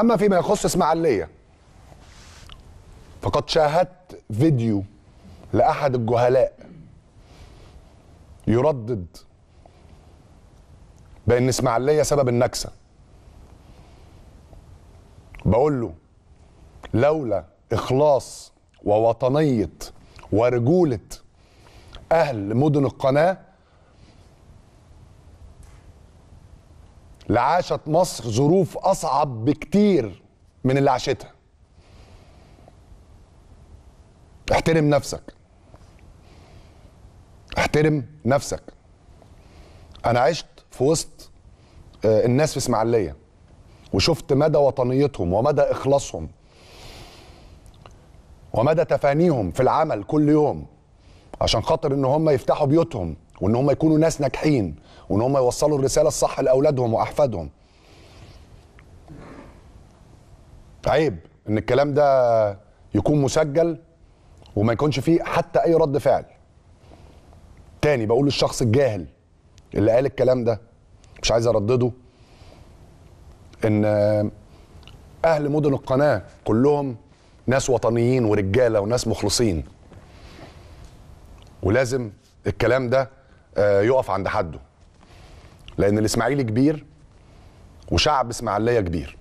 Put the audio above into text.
أما فيما يخص إسماعيلية فقد شاهدت فيديو لأحد الجهلاء يردد بأن إسماعيلية سبب النكسة بقول له لولا إخلاص ووطنية ورجولة أهل مدن القناة لعاشت مصر ظروف اصعب بكتير من اللي عاشتها احترم نفسك احترم نفسك انا عشت في وسط آه، الناس في اسماعيليه وشفت مدى وطنيتهم ومدى اخلاصهم ومدى تفانيهم في العمل كل يوم عشان خاطر ان هم يفتحوا بيوتهم وان هم يكونوا ناس ناجحين وان هم يوصلوا الرساله الصح لاولادهم واحفادهم عيب ان الكلام ده يكون مسجل وما يكونش فيه حتى اي رد فعل تاني بقول للشخص الجاهل اللي قال الكلام ده مش عايز اردده ان اهل مدن القناه كلهم ناس وطنيين ورجاله وناس مخلصين ولازم الكلام ده آه، يقف عند حده لان الاسماعيلي كبير وشعب اسماعيليه كبير